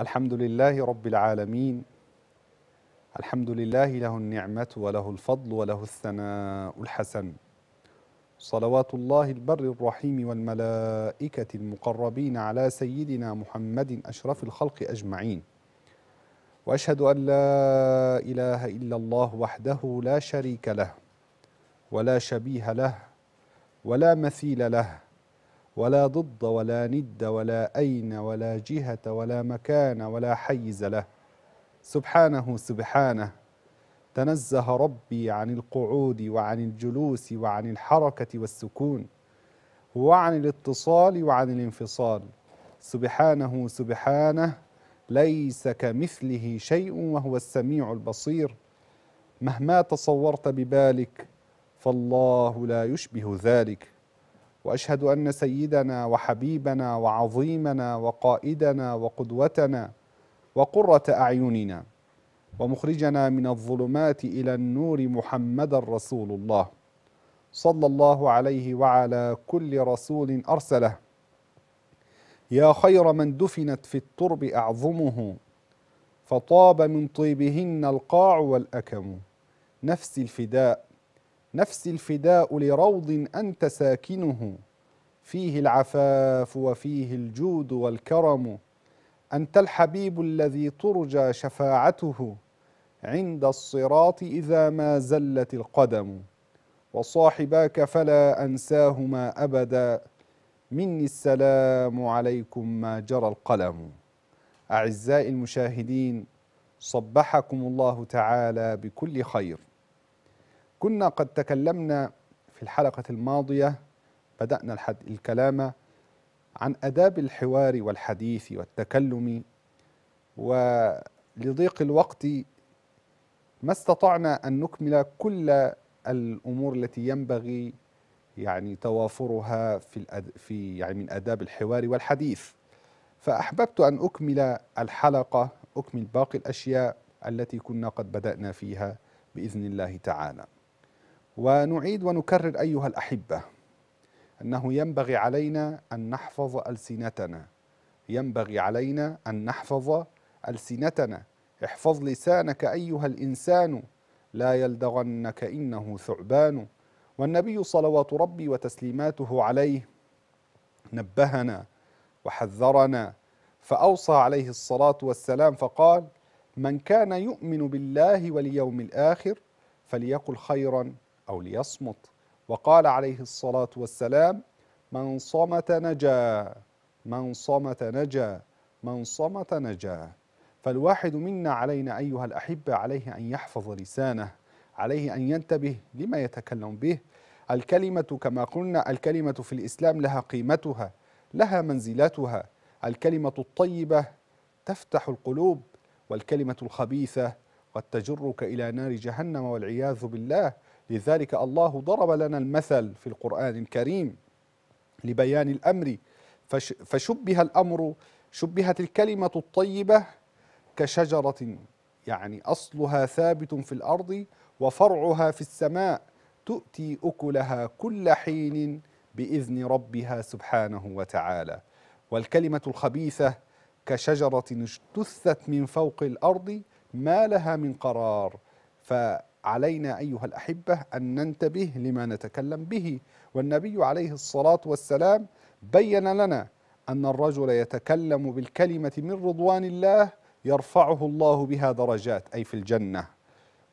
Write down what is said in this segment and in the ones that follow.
الحمد لله رب العالمين الحمد لله له النعمة وله الفضل وله الثناء الحسن صلوات الله البر الرحيم والملائكة المقربين على سيدنا محمد أشرف الخلق أجمعين وأشهد أن لا إله إلا الله وحده لا شريك له ولا شبيه له ولا مثيل له ولا ضد ولا ند ولا أين ولا جهة ولا مكان ولا حيز له سبحانه سبحانه تنزه ربي عن القعود وعن الجلوس وعن الحركة والسكون وعن الاتصال وعن الانفصال سبحانه سبحانه ليس كمثله شيء وهو السميع البصير مهما تصورت ببالك فالله لا يشبه ذلك واشهد ان سيدنا وحبيبنا وعظيمنا وقائدنا وقدوتنا وقره اعيننا ومخرجنا من الظلمات الى النور محمدا رسول الله صلى الله عليه وعلى كل رسول ارسله يا خير من دفنت في الترب اعظمه فطاب من طيبهن القاع والاكم نفس الفداء نفسي الفداء لروض أنت ساكنه فيه العفاف وفيه الجود والكرم أنت الحبيب الذي ترجى شفاعته عند الصراط إذا ما زلت القدم وصاحباك فلا أنساهما أبدا مني السلام عليكم ما جرى القلم أعزائي المشاهدين صبحكم الله تعالى بكل خير كنا قد تكلمنا في الحلقة الماضية بدأنا الكلام عن آداب الحوار والحديث والتكلم ولضيق الوقت ما استطعنا أن نكمل كل الأمور التي ينبغي يعني توافرها في في يعني من آداب الحوار والحديث فأحببت أن أكمل الحلقة أكمل باقي الأشياء التي كنا قد بدأنا فيها بإذن الله تعالى ونعيد ونكرر أيها الأحبة أنه ينبغي علينا أن نحفظ ألسنتنا ينبغي علينا أن نحفظ ألسنتنا احفظ لسانك أيها الإنسان لا يلدغنك إنه ثعبان والنبي صلوات ربي وتسليماته عليه نبهنا وحذرنا فأوصى عليه الصلاة والسلام فقال من كان يؤمن بالله واليوم الآخر فليقل خيرا أو ليصمت وقال عليه الصلاة والسلام من صمت نجا من صمت نجا من صمت نجا فالواحد منا علينا أيها الأحبة عليه أن يحفظ لسانه عليه أن ينتبه لما يتكلم به الكلمة كما قلنا الكلمة في الإسلام لها قيمتها لها منزلتها الكلمة الطيبة تفتح القلوب والكلمة الخبيثة قد تجرك إلى نار جهنم والعياذ بالله لذلك الله ضرب لنا المثل في القرآن الكريم لبيان الأمر فشبه الأمر شبهت الكلمة الطيبة كشجرة يعني أصلها ثابت في الأرض وفرعها في السماء تؤتي أكلها كل حين بإذن ربها سبحانه وتعالى والكلمة الخبيثة كشجرة اجتثت من فوق الأرض ما لها من قرار ف علينا أيها الأحبة أن ننتبه لما نتكلم به والنبي عليه الصلاة والسلام بين لنا أن الرجل يتكلم بالكلمة من رضوان الله يرفعه الله بها درجات أي في الجنة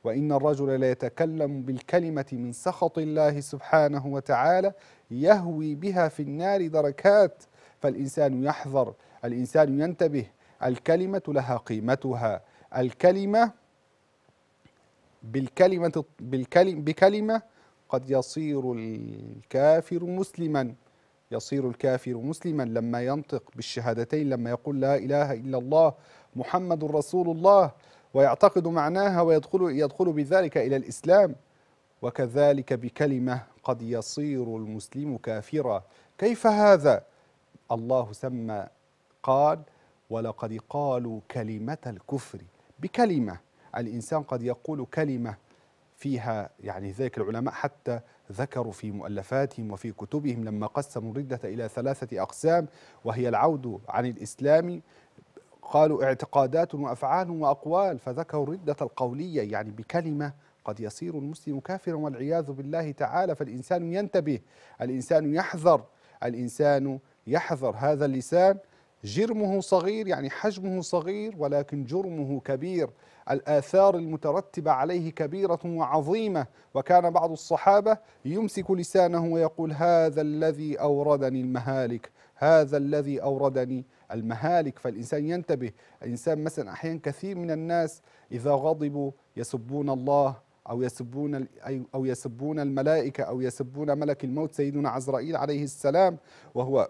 وإن الرجل ليتكلم بالكلمة من سخط الله سبحانه وتعالى يهوي بها في النار دركات فالإنسان يحذر الإنسان ينتبه الكلمة لها قيمتها الكلمة بالكلمة بالكلم بكلمة قد يصير الكافر مسلما يصير الكافر مسلما لما ينطق بالشهادتين لما يقول لا إله إلا الله محمد رسول الله ويعتقد معناها ويدخل يدخل بذلك إلى الإسلام وكذلك بكلمة قد يصير المسلم كافرا كيف هذا؟ الله سمى قال ولقد قالوا كلمة الكفر بكلمة الإنسان قد يقول كلمة فيها يعني ذلك العلماء حتى ذكروا في مؤلفاتهم وفي كتبهم لما قسموا الردة إلى ثلاثة أقسام وهي العود عن الإسلام قالوا اعتقادات وأفعال وأقوال فذكروا الردة القولية يعني بكلمة قد يصير المسلم كافرا والعياذ بالله تعالى فالإنسان ينتبه الإنسان يحذر الإنسان يحذر هذا اللسان جرمه صغير يعني حجمه صغير ولكن جرمه كبير الآثار المترتبة عليه كبيرة وعظيمة وكان بعض الصحابة يمسك لسانه ويقول هذا الذي أوردني المهالك هذا الذي أوردني المهالك فالإنسان ينتبه الإنسان مثلا أحيانا كثير من الناس إذا غضبوا يسبون الله أو يسبون أو يسبون الملائكة أو يسبون ملك الموت سيدنا عزرائيل عليه السلام وهو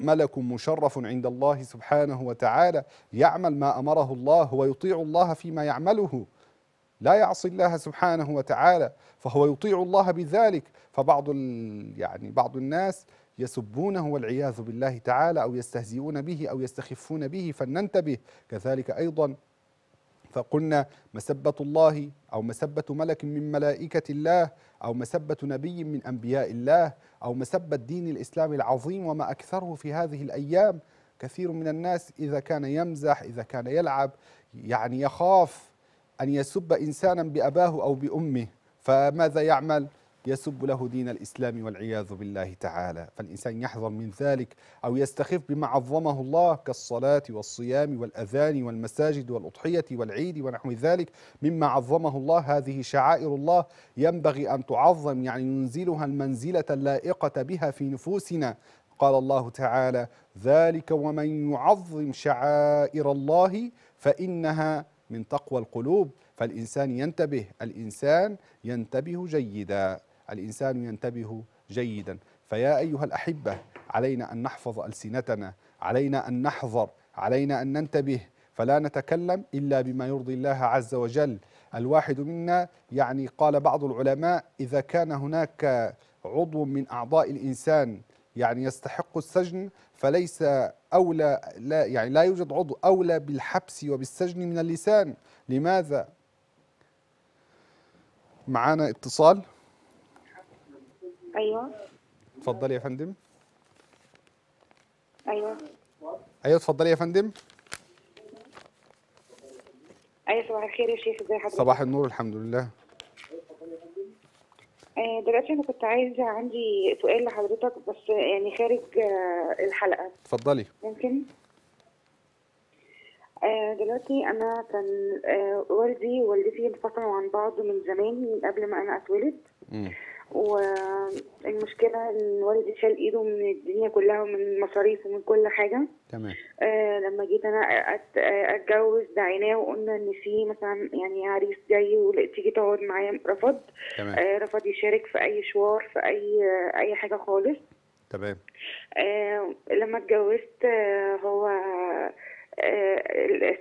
ملك مشرف عند الله سبحانه وتعالى يعمل ما امره الله ويطيع الله فيما يعمله لا يعصي الله سبحانه وتعالى فهو يطيع الله بذلك فبعض يعني بعض الناس يسبونه والعياذ بالله تعالى او يستهزئون به او يستخفون به فلننتبه كذلك ايضا فقلنا مسبة الله أو مسبة ملك من ملائكة الله أو مسبة نبي من أنبياء الله أو مسبة دين الإسلام العظيم وما أكثره في هذه الأيام كثير من الناس إذا كان يمزح إذا كان يلعب يعني يخاف أن يسب إنسانا بأباه أو بأمه فماذا يعمل؟ يسب له دين الإسلام والعياذ بالله تعالى فالإنسان يحذر من ذلك أو يستخف بما عظمه الله كالصلاة والصيام والأذان والمساجد والأضحية والعيد ونحو ذلك مما عظمه الله هذه شعائر الله ينبغي أن تعظم يعني ينزلها المنزلة اللائقة بها في نفوسنا قال الله تعالى ذلك ومن يعظم شعائر الله فإنها من تقوى القلوب فالإنسان ينتبه الإنسان ينتبه جيدا الإنسان ينتبه جيدا فيا أيها الأحبة علينا أن نحفظ ألسنتنا علينا أن نحذر علينا أن ننتبه فلا نتكلم إلا بما يرضي الله عز وجل الواحد منا يعني قال بعض العلماء إذا كان هناك عضو من أعضاء الإنسان يعني يستحق السجن فليس أولى لا يعني لا يوجد عضو أولى بالحبس وبالسجن من اللسان لماذا؟ معانا اتصال ايوه اتفضلي يا فندم ايوه ايوه اتفضلي يا فندم ايوه صباح الخير يا شيخ ازي حضرتك صباح النور الحمد لله آه، دلوقتي انا كنت عايزه عندي سؤال لحضرتك بس يعني خارج آه، الحلقه اتفضلي ممكن آه، دلوقتي انا كان والدي ووالدتي انفصلوا عن بعض من زمان من قبل ما انا اتولد والمشكله ان والدي شال ايده من الدنيا كلها ومن المصاريف ومن كل حاجه تمام آه لما جيت انا آه، اتجوز دعيناه وقلنا ان في مثلا يعني عريس جاي تيجي تقعد معايا رفض تمام آه رفض يشارك في اي شوار في اي آه اي حاجه خالص تمام آه لما اتجوزت آه هو آه،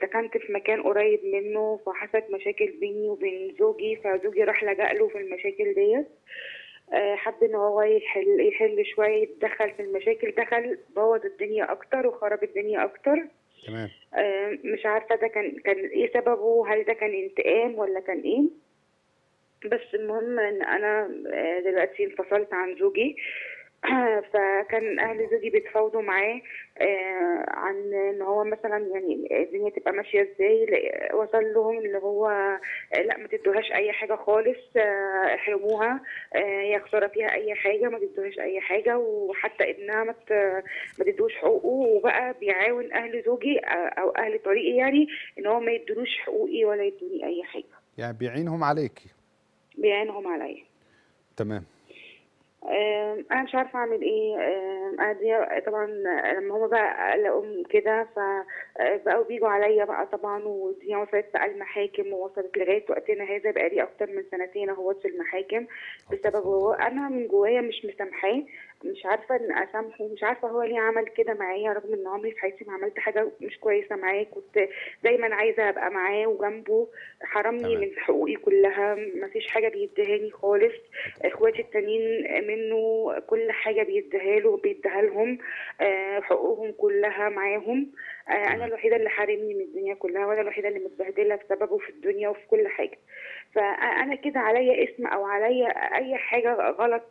سكنت في مكان قريب منه فحصلت مشاكل بيني وبين زوجي فزوجي راح لجأ له في المشاكل ديت آه، حب ان هو يحل يحل شويه دخل في المشاكل دخل بوظ الدنيا اكتر وخرب الدنيا اكتر تمام آه، مش عارفه ده كان كان ايه سببه هل ده كان انتقام ولا كان ايه بس المهم ان انا دلوقتي انفصلت عن زوجي فكان اهل زوجي بيتفاوضوا معاه آه، عن ان هو مثلا يعني الدنيا تبقى ماشيه ازاي وصل لهم اللي هو آه، لا ما تدوهاش اي حاجه خالص احرموها آه، يا خساره فيها اي حاجه ما تدوهاش اي حاجه وحتى ابنها ما ما تدوش حقوقه وبقى بيعاون اهل زوجي او اهل طريقي يعني ان هو ما يدولوش حقوقي ولا يدوني اي حاجه يعني بيعينهم عليكي بيعينهم عليا تمام انا مش عارفه اعمل ايه انا دي طبعا لما هما بقى قلقوا كده فبقوا آه، بيجوا عليا بقى طبعا ودي وصلت بقى المحاكم ووصلت لغايه وقتنا هذا بقى لي اكتر من سنتين اهوت في المحاكم بسبب هو انا من جوايا مش مسامحاه مش عارفه ان اسامحه مش عارفه هو ليه عمل كده معايا رغم ان عمري في حياتي ما عملت حاجه مش كويسه معاه كنت دايما عايزه ابقى معاه وجنبه حرمني تمام. من حقوقي كلها ما فيش حاجه بيديهاني خالص اخواتي التانيين منه كل حاجه بيديها له بيديها لهم آه، حقوقهم كلها معاهم آه، انا الوحيده اللي حارمني من الدنيا كلها وانا الوحيده اللي متبهدله بسببه في الدنيا وفي كل حاجه فانا كده عليا اسم او عليا اي حاجه غلط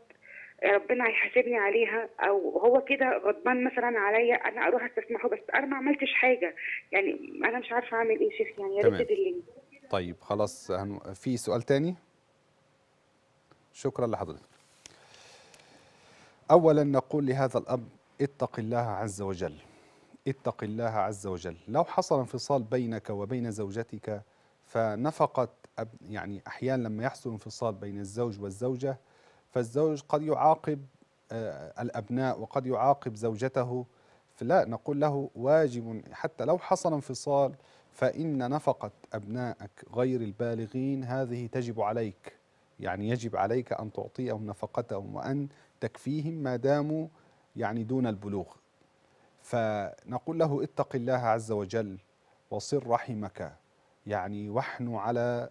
ربنا هيحاسبني عليها او هو كده غضبان مثلا عليا انا اروح استسمحه بس انا ما عملتش حاجه يعني انا مش عارفه اعمل ايه شيخ يعني يا ريت تدلني طيب خلاص في سؤال تاني شكرا لحضرتك اولا نقول لهذا الاب اتق الله عز وجل اتق الله عز وجل لو حصل انفصال بينك وبين زوجتك فنفقة يعني احيانا لما يحصل انفصال بين الزوج والزوجه فالزوج قد يعاقب آه، الأبناء وقد يعاقب زوجته فلا نقول له واجب حتى لو حصل انفصال فإن نفقة أبنائك غير البالغين هذه تجب عليك يعني يجب عليك أن تعطيهم نفقتهم وأن تكفيهم ما داموا يعني دون البلوغ فنقول له اتق الله عز وجل وصر رحمك يعني واحن على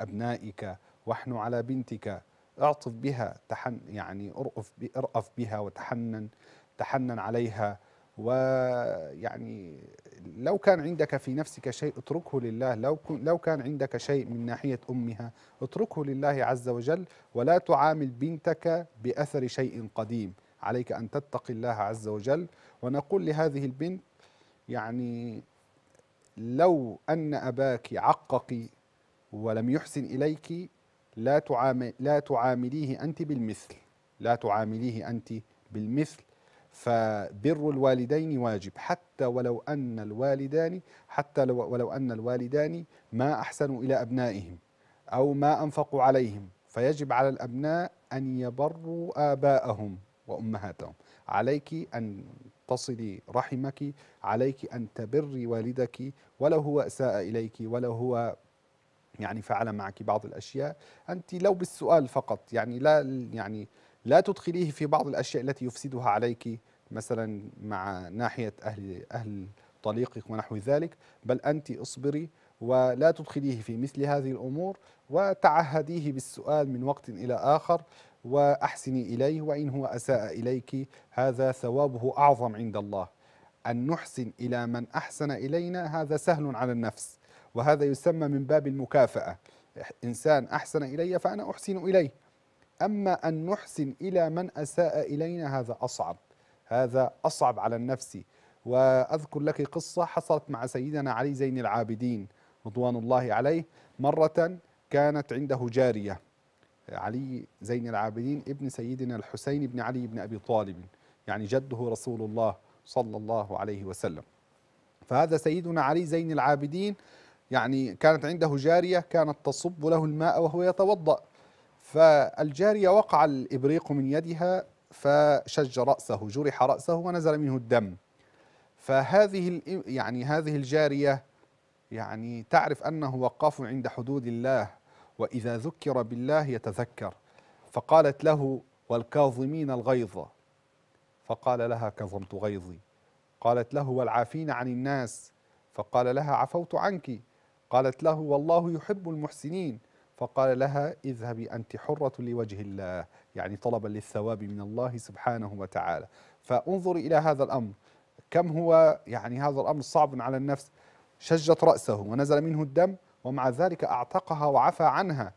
أبنائك واحن على بنتك اعطف بها تحن يعني ارأف ارأف بها وتحنن تحنن عليها ويعني لو كان عندك في نفسك شيء اتركه لله لو لو كان عندك شيء من ناحيه امها اتركه لله عز وجل ولا تعامل بنتك باثر شيء قديم عليك ان تتقي الله عز وجل ونقول لهذه البنت يعني لو ان اباك عقك ولم يحسن اليك لا تعامل لا تعامليه انت بالمثل لا تعامليه انت بالمثل فبر الوالدين واجب حتى ولو ان الوالدان حتى لو ولو ان الوالدان ما احسنوا الى ابنائهم او ما انفقوا عليهم فيجب على الابناء ان يبروا اباءهم وامهاتهم عليك ان تصلي رحمك عليك ان تبري والدك ولو هو اساء اليك ولو هو يعني فعل معك بعض الاشياء انت لو بالسؤال فقط يعني لا يعني لا تدخليه في بعض الاشياء التي يفسدها عليك مثلا مع ناحيه اهل اهل طليقك ونحو ذلك بل انت اصبري ولا تدخليه في مثل هذه الامور وتعهديه بالسؤال من وقت الى اخر واحسني اليه وان هو اساء اليك هذا ثوابه اعظم عند الله ان نحسن الى من احسن الينا هذا سهل على النفس وهذا يسمى من باب المكافأة إنسان أحسن إلي فأنا أحسن إليه أما أن نحسن إلى من أساء إلينا هذا أصعب هذا أصعب على النفس وأذكر لك قصة حصلت مع سيدنا علي زين العابدين رضوان الله عليه مرة كانت عنده جارية علي زين العابدين ابن سيدنا الحسين بن علي بن أبي طالب يعني جده رسول الله صلى الله عليه وسلم فهذا سيدنا علي زين العابدين يعني كانت عنده جارية كانت تصب له الماء وهو يتوضأ فالجارية وقع الإبريق من يدها فشج رأسه جرح رأسه ونزل منه الدم فهذه يعني هذه الجارية يعني تعرف أنه وقاف عند حدود الله وإذا ذكر بالله يتذكر فقالت له والكاظمين الغيظ فقال لها كظمت غيظي قالت له والعافين عن الناس فقال لها عفوت عنك قالت له والله يحب المحسنين فقال لها اذهبي أنت حرة لوجه الله يعني طلبا للثواب من الله سبحانه وتعالى فانظري إلى هذا الأمر كم هو يعني هذا الأمر صعب على النفس شجت رأسه ونزل منه الدم ومع ذلك أعتقها وعفى عنها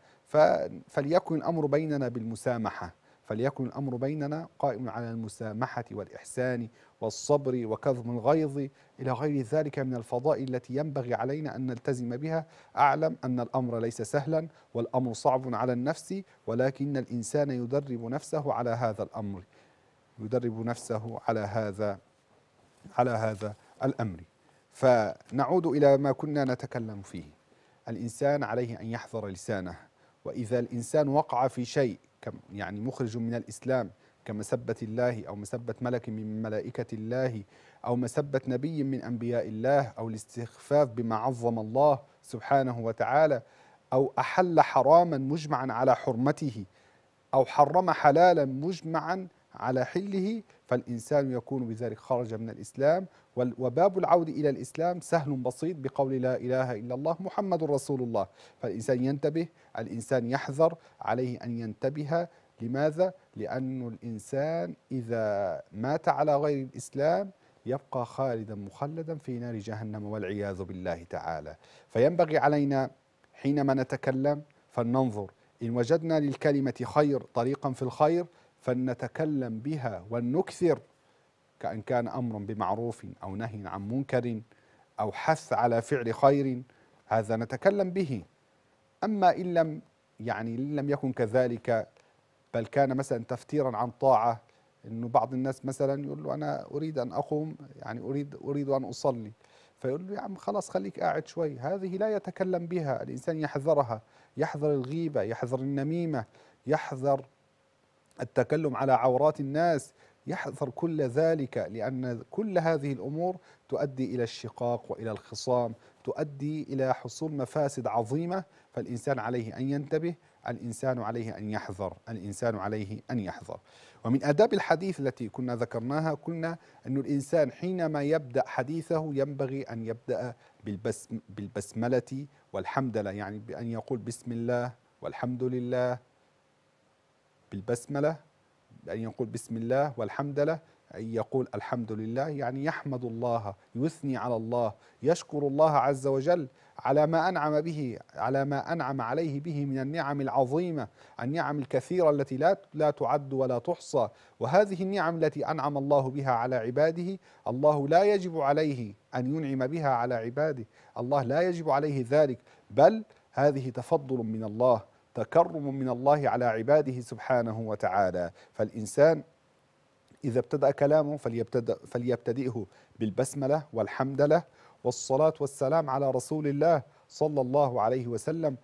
فليكن الأمر بيننا بالمسامحة فليكن الأمر بيننا قائم على المسامحة والإحسان والصبر وكظم الغيظ إلى غير ذلك من الفضائل التي ينبغي علينا أن نلتزم بها أعلم أن الأمر ليس سهلا والأمر صعب على النفس ولكن الإنسان يدرب نفسه على هذا الأمر يدرب نفسه على هذا على هذا الأمر فنعود إلى ما كنا نتكلم فيه الإنسان عليه أن يحذر لسانه وإذا الإنسان وقع في شيء يعني مخرج من الإسلام كمسبة الله أو مسبة ملك من ملائكة الله أو مسبة نبي من أنبياء الله أو الاستخفاف بما عظم الله سبحانه وتعالى أو أحل حراما مجمعا على حرمته أو حرم حلالا مجمعا على حله فالإنسان يكون بذلك خرج من الإسلام وباب العودة إلى الإسلام سهل بسيط بقول لا إله إلا الله محمد رسول الله فالإنسان ينتبه الإنسان يحذر عليه أن ينتبه لماذا؟ لأن الإنسان إذا مات على غير الإسلام يبقى خالدا مخلدا في نار جهنم والعياذ بالله تعالى فينبغي علينا حينما نتكلم فلننظر إن وجدنا للكلمة خير طريقا في الخير فلنتكلم بها ولنكثر كأن كان أمر بمعروف أو نهي عن منكر أو حث على فعل خير هذا نتكلم به أما إن لم يعني إن لم يكن كذلك بل كان مثلا تفتيرا عن طاعة انه بعض الناس مثلا يقول له انا اريد ان اقوم يعني اريد اريد ان اصلي فيقول له يا عم خلاص خليك قاعد شوي هذه لا يتكلم بها الانسان يحذرها يحذر الغيبه يحذر النميمه يحذر التكلم على عورات الناس يحذر كل ذلك لأن كل هذه الأمور تؤدي إلى الشقاق وإلى الخصام تؤدي إلى حصول مفاسد عظيمة فالإنسان عليه أن ينتبه الإنسان عليه أن يحذر الإنسان عليه أن يحذر ومن آداب الحديث التي كنا ذكرناها قلنا أن الإنسان حينما يبدأ حديثه ينبغي أن يبدأ بالبسم بالبسملة والحمدلة يعني بأن يقول بسم الله والحمد لله بالبسملة أن يقول بسم الله والحمد لله أن يقول الحمد لله يعني يحمد الله يثني على الله يشكر الله عز وجل على ما أنعم به على ما أنعم عليه به من النعم العظيمة النعم الكثيرة التي لا لا تعد ولا تحصى وهذه النعم التي أنعم الله بها على عباده الله لا يجب عليه أن ينعم بها على عباده الله لا يجب عليه ذلك بل هذه تفضل من الله تكرم من الله على عباده سبحانه وتعالى فالإنسان إذا ابتدأ كلامه فليبتدأ فليبتدئه بالبسملة والحمدلة والصلاة والسلام على رسول الله صلى الله عليه وسلم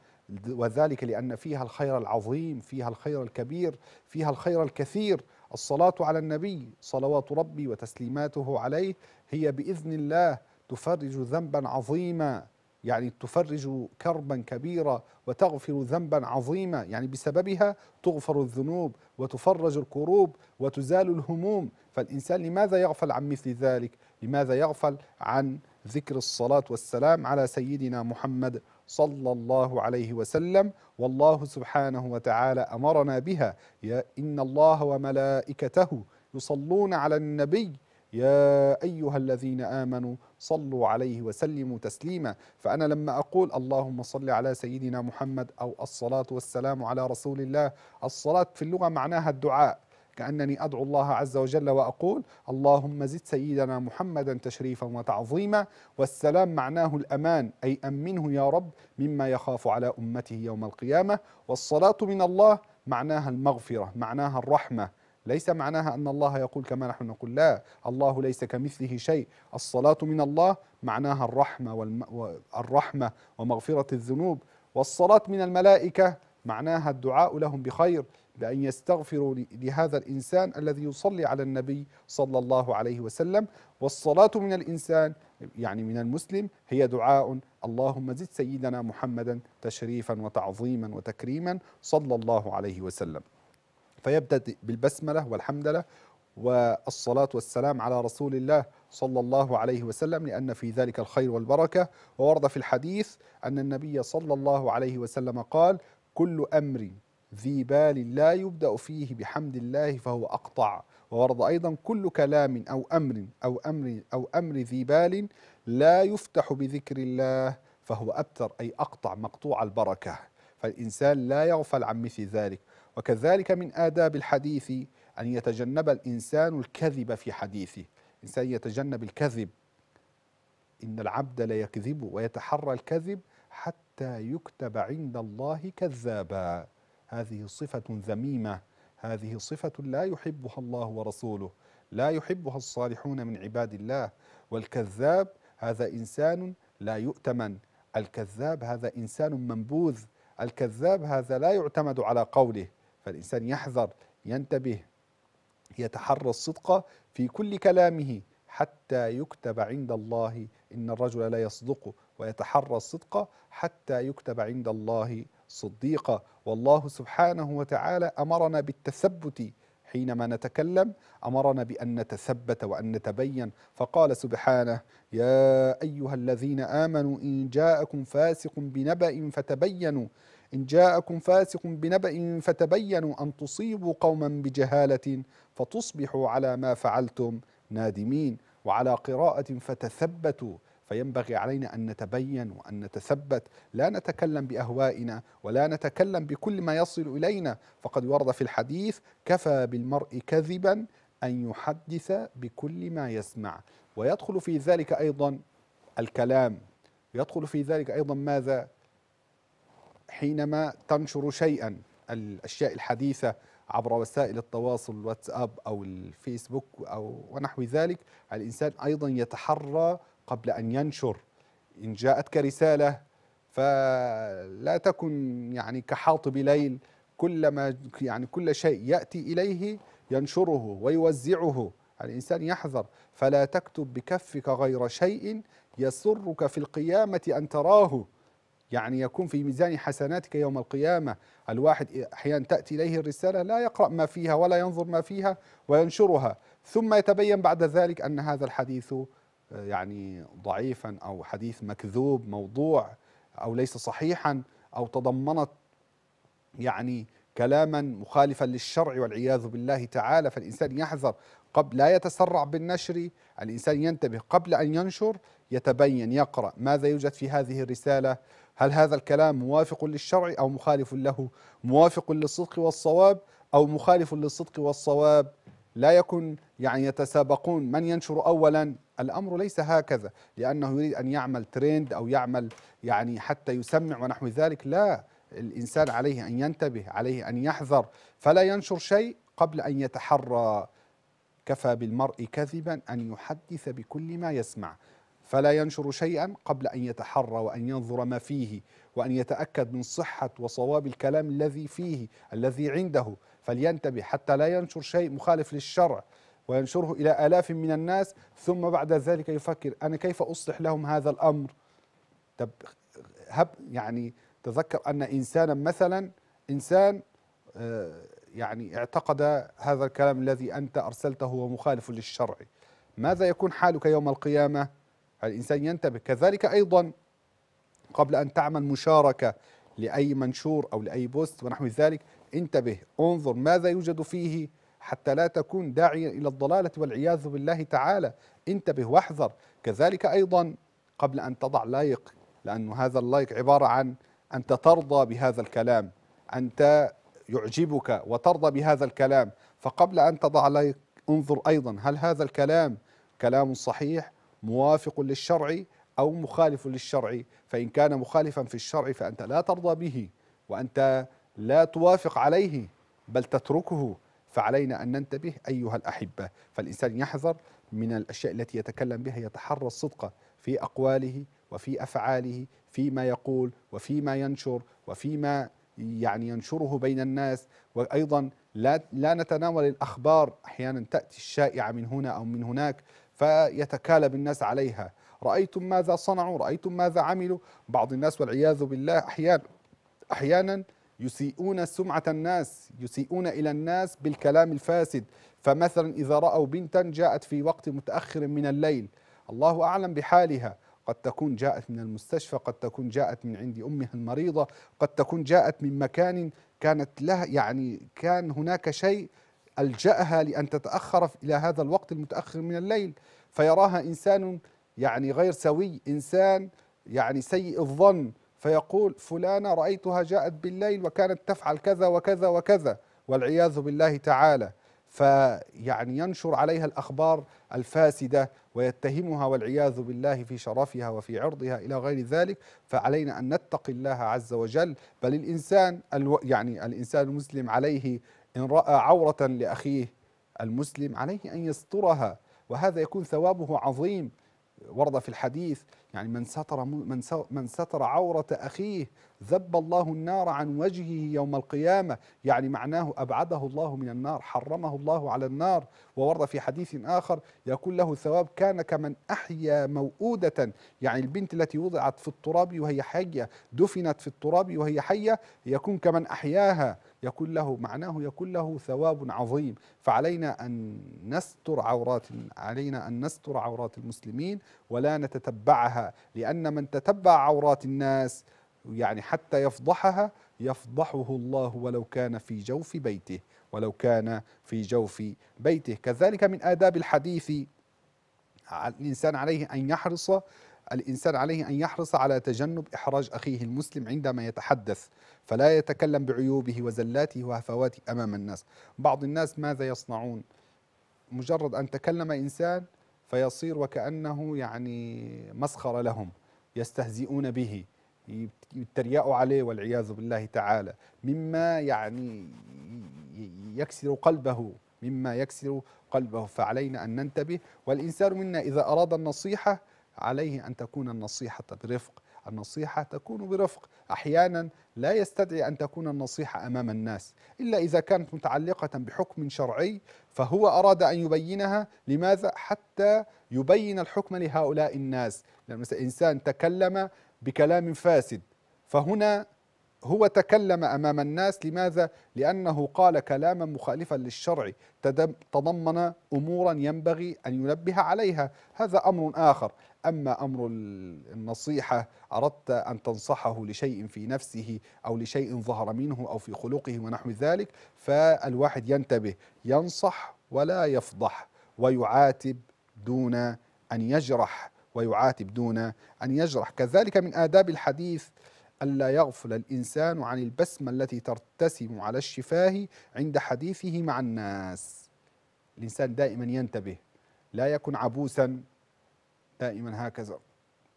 وذلك لأن فيها الخير العظيم فيها الخير الكبير فيها الخير الكثير الصلاة على النبي صلوات ربي وتسليماته عليه هي بإذن الله تفرج ذنبا عظيما يعني تفرج كربا كبيرا وتغفر ذنبا عظيما يعني بسببها تغفر الذنوب وتفرج الكروب وتزال الهموم فالإنسان لماذا يغفل عن مثل ذلك لماذا يغفل عن ذكر الصلاة والسلام على سيدنا محمد صلى الله عليه وسلم والله سبحانه وتعالى أمرنا بها يا إن الله وملائكته يصلون على النبي يا أيها الذين آمنوا صلوا عليه وسلموا تسليما فأنا لما أقول اللهم صل على سيدنا محمد أو الصلاة والسلام على رسول الله الصلاة في اللغة معناها الدعاء كأنني أدعو الله عز وجل وأقول اللهم زد سيدنا محمدا تشريفا وتعظيما والسلام معناه الأمان أي أمنه يا رب مما يخاف على أمته يوم القيامة والصلاة من الله معناها المغفرة معناها الرحمة ليس معناها أن الله يقول كما نحن نقول لا الله ليس كمثله شيء الصلاة من الله معناها الرحمة, والرحمة الرحمة ومغفرة الذنوب والصلاة من الملائكة معناها الدعاء لهم بخير بأن يستغفروا لهذا الإنسان الذي يصلي على النبي صلى الله عليه وسلم والصلاة من الإنسان يعني من المسلم هي دعاء اللهم زد سيدنا محمدا تشريفا وتعظيما وتكريما صلى الله عليه وسلم فيبدأ بالبسملة والحمدلة والصلاة والسلام على رسول الله صلى الله عليه وسلم لأن في ذلك الخير والبركة وورد في الحديث أن النبي صلى الله عليه وسلم قال كل أمر ذي بال لا يبدأ فيه بحمد الله فهو أقطع وورد أيضا كل كلام أو أمر أو أمر أو أمر ذي بال لا يفتح بذكر الله فهو أبتر أي أقطع مقطوع البركة فالإنسان لا يغفل عن مثل ذلك وكذلك من آداب الحديث أن يتجنب الإنسان الكذب في حديثه إنسان يتجنب الكذب إن العبد ليكذب ويتحرى الكذب حتى يكتب عند الله كذابا هذه صفة ذميمة هذه صفة لا يحبها الله ورسوله لا يحبها الصالحون من عباد الله والكذاب هذا إنسان لا يؤتمن الكذاب هذا إنسان منبوذ الكذاب هذا لا يعتمد على قوله فالإنسان يحذر ينتبه يتحرى الصدق في كل كلامه حتى يكتب عند الله إن الرجل لا يصدق ويتحرى الصدق حتى يكتب عند الله صديقا والله سبحانه وتعالى أمرنا بالتثبت حينما نتكلم امرنا بان نتثبت وان نتبين فقال سبحانه يا ايها الذين امنوا ان جاءكم فاسق بنبأ فتبينوا إن جاءكم فاسق بنبأ فتبينوا أن تصيبوا قوما بجهالة فتصبحوا على ما فعلتم نادمين وعلى قراءة فتثبتوا فينبغي علينا أن نتبين وأن نتثبت لا نتكلم بأهوائنا ولا نتكلم بكل ما يصل إلينا فقد ورد في الحديث كفى بالمرء كذبا أن يحدث بكل ما يسمع ويدخل في ذلك أيضا الكلام يدخل في ذلك أيضا ماذا حينما تنشر شيئا الاشياء الحديثه عبر وسائل التواصل الواتساب او الفيسبوك او ونحو ذلك الانسان ايضا يتحرى قبل ان ينشر ان جاءتك رسالة فلا تكن يعني كحاطب ليل كلما يعني كل شيء ياتي اليه ينشره ويوزعه الانسان يحذر فلا تكتب بكفك غير شيء يسرك في القيامه ان تراه يعني يكون في ميزان حسناتك يوم القيامة الواحد أحيانا تأتي إليه الرسالة لا يقرأ ما فيها ولا ينظر ما فيها وينشرها ثم يتبين بعد ذلك أن هذا الحديث آه، يعني ضعيفا أو حديث مكذوب موضوع أو ليس صحيحا أو تضمنت يعني كلاما مخالفا للشرع والعياذ بالله تعالى فالإنسان يحذر قبل لا يتسرع بالنشر الإنسان ينتبه قبل أن ينشر يتبين يقرأ ماذا يوجد في هذه الرسالة هل هذا الكلام موافق للشرع أو مخالف له موافق للصدق والصواب أو مخالف للصدق والصواب لا يكن يعني يتسابقون من ينشر أولا الأمر ليس هكذا لأنه يريد أن يعمل ترند أو يعمل يعني حتى يسمع ونحو ذلك لا الإنسان عليه أن ينتبه عليه أن يحذر فلا ينشر شيء قبل أن يتحرى كفى بالمرء كذبا أن يحدث بكل ما يسمع فلا ينشر شيئا قبل أن يتحرى وأن ينظر ما فيه وأن يتأكد من صحة وصواب الكلام الذي فيه الذي عنده فلينتبه حتى لا ينشر شيء مخالف للشرع وينشره إلى آلاف من الناس ثم بعد ذلك يفكر أنا كيف أصلح لهم هذا الأمر طب هب يعني تذكر أن إنسانا مثلا إنسان آه، يعني اعتقد هذا الكلام الذي أنت أرسلته هو مخالف للشرع ماذا يكون حالك يوم القيامة الإنسان ينتبه كذلك أيضا قبل أن تعمل مشاركة لأي منشور أو لأي بوست ونحو ذلك انتبه انظر ماذا يوجد فيه حتى لا تكون داعيا إلى الضلالة والعياذ بالله تعالى انتبه واحذر كذلك أيضا قبل أن تضع لايك لأن هذا اللايك عبارة عن أنت ترضى بهذا الكلام أنت يعجبك وترضى بهذا الكلام فقبل أن تضع لايك انظر أيضا هل هذا الكلام كلام صحيح موافق للشرع أو مخالف للشرع فإن كان مخالفا في الشرع فأنت لا ترضى به وأنت لا توافق عليه بل تتركه فعلينا أن ننتبه أيها الأحبة فالإنسان يحذر من الأشياء التي يتكلم بها يتحرى الصدق في أقواله وفي أفعاله فيما يقول وفيما ينشر وفيما يعني ينشره بين الناس وأيضا لا, لا نتناول الأخبار أحيانا تأتي الشائعة من هنا أو من هناك فيتكالب الناس عليها رأيتم ماذا صنعوا رأيتم ماذا عملوا بعض الناس والعياذ بالله أحيانا أحيانا يسيئون سمعة الناس يسيئون إلى الناس بالكلام الفاسد فمثلا إذا رأوا بنتا جاءت في وقت متأخر من الليل الله أعلم بحالها قد تكون جاءت من المستشفى قد تكون جاءت من عند أمها المريضة قد تكون جاءت من مكان كانت لها يعني كان هناك شيء ألجأها لأن تتأخر إلى هذا الوقت المتأخر من الليل فيراها إنسان يعني غير سوي إنسان يعني سيء الظن فيقول فلانة رأيتها جاءت بالليل وكانت تفعل كذا وكذا وكذا والعياذ بالله تعالى فيعني ينشر عليها الأخبار الفاسدة ويتهمها والعياذ بالله في شرفها وفي عرضها إلى غير ذلك فعلينا أن نتقي الله عز وجل بل الإنسان الو يعني الإنسان المسلم عليه إن رأى عورة لأخيه المسلم عليه أن يسترها وهذا يكون ثوابه عظيم ورد في الحديث يعني من ستر من من ستر عورة أخيه ذب الله النار عن وجهه يوم القيامة يعني معناه أبعده الله من النار حرمه الله على النار وورد في حديث آخر يكون له ثواب كان كمن أحيا موؤودة يعني البنت التي وضعت في التراب وهي حية دفنت في التراب وهي حية يكون كمن أحياها يكون له معناه يكون له ثواب عظيم فعلينا أن نستر عورات علينا أن نستر عورات المسلمين ولا نتتبعها لأن من تتبع عورات الناس يعني حتى يفضحها يفضحه الله ولو كان في جوف بيته ولو كان في جوف بيته كذلك من آداب الحديث الإنسان عليه أن يحرص الإنسان عليه أن يحرص على تجنب إحراج أخيه المسلم عندما يتحدث فلا يتكلم بعيوبه وزلاته وهفواته أمام الناس بعض الناس ماذا يصنعون مجرد أن تكلم إنسان فيصير وكأنه يعني مسخرة لهم يستهزئون به يترياء عليه والعياذ بالله تعالى مما يعني يكسر قلبه مما يكسر قلبه فعلينا أن ننتبه والإنسان منا إذا أراد النصيحة عليه أن تكون النصيحة برفق النصيحة تكون برفق أحيانا لا يستدعي أن تكون النصيحة أمام الناس إلا إذا كانت متعلقة بحكم شرعي فهو أراد أن يبينها لماذا؟ حتى يبين الحكم لهؤلاء الناس لأن يعني مثلا إنسان تكلم بكلام فاسد فهنا هو تكلم أمام الناس لماذا؟ لأنه قال كلاما مخالفا للشرع تضمن أمورا ينبغي أن ينبه عليها هذا أمر آخر أما أمر النصيحة أردت أن تنصحه لشيء في نفسه أو لشيء ظهر منه أو في خلقه ونحو ذلك فالواحد ينتبه ينصح ولا يفضح ويعاتب دون أن يجرح ويعاتب دون أن يجرح كذلك من آداب الحديث ألا يغفل الإنسان عن البسمة التي ترتسم على الشفاه عند حديثه مع الناس الإنسان دائما ينتبه لا يكن عبوسا دائما هكذا